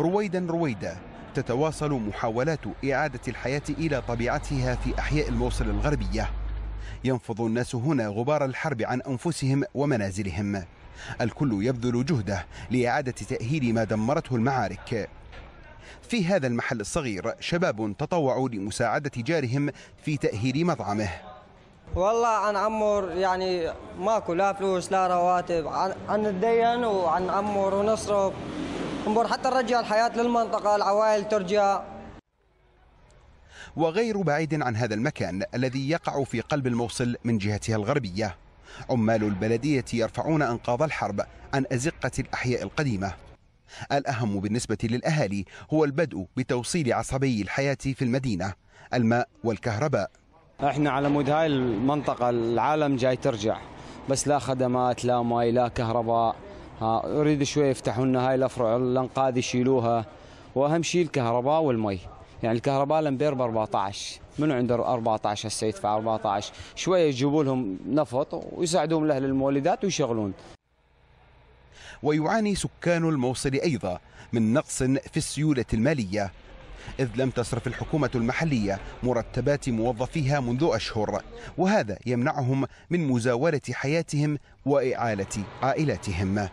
رويدا رويدا تتواصل محاولات إعادة الحياة إلى طبيعتها في أحياء الموصل الغربية ينفض الناس هنا غبار الحرب عن أنفسهم ومنازلهم الكل يبذل جهده لإعادة تأهيل ما دمرته المعارك في هذا المحل الصغير شباب تطوعوا لمساعدة جارهم في تأهيل مطعمه والله عن عمر يعني ماكو لا فلوس لا رواتب عن الدين وعن عمر ونصرف انظر حتى نرجع الحياة للمنطقة العوائل ترجع وغير بعيد عن هذا المكان الذي يقع في قلب الموصل من جهتها الغربية عمال البلدية يرفعون أنقاض الحرب عن أزقة الأحياء القديمة الأهم بالنسبة للأهالي هو البدء بتوصيل عصبي الحياة في المدينة الماء والكهرباء احنا على مود هاي المنطقة العالم جاي ترجع بس لا خدمات لا ماء لا كهرباء ها اريد شوي يفتحوا لنا هاي الافرع الانقاذ يشيلوها واهم شيء الكهرباء والمي يعني الكهرباء الامبير ب 14 منو عنده 14 هسه يدفع 14 شويه يجيبوا لهم نفط ويساعدوهم لاهل المولدات ويشغلون ويعاني سكان الموصل ايضا من نقص في السيوله الماليه إذ لم تصرف الحكومة المحلية مرتبات موظفيها منذ أشهر وهذا يمنعهم من مزاولة حياتهم وإعالة عائلاتهم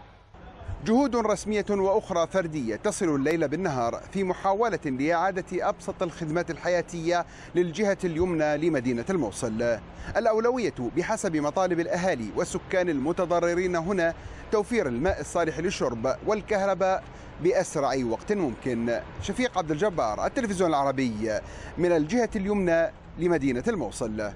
جهود رسمية وأخرى فردية تصل الليل بالنهار في محاولة لإعادة أبسط الخدمات الحياتية للجهة اليمنى لمدينة الموصل الأولوية بحسب مطالب الأهالي والسكان المتضررين هنا توفير الماء الصالح للشرب والكهرباء بأسرع وقت ممكن شفيق عبد الجبار التلفزيون العربي من الجهة اليمنى لمدينة الموصل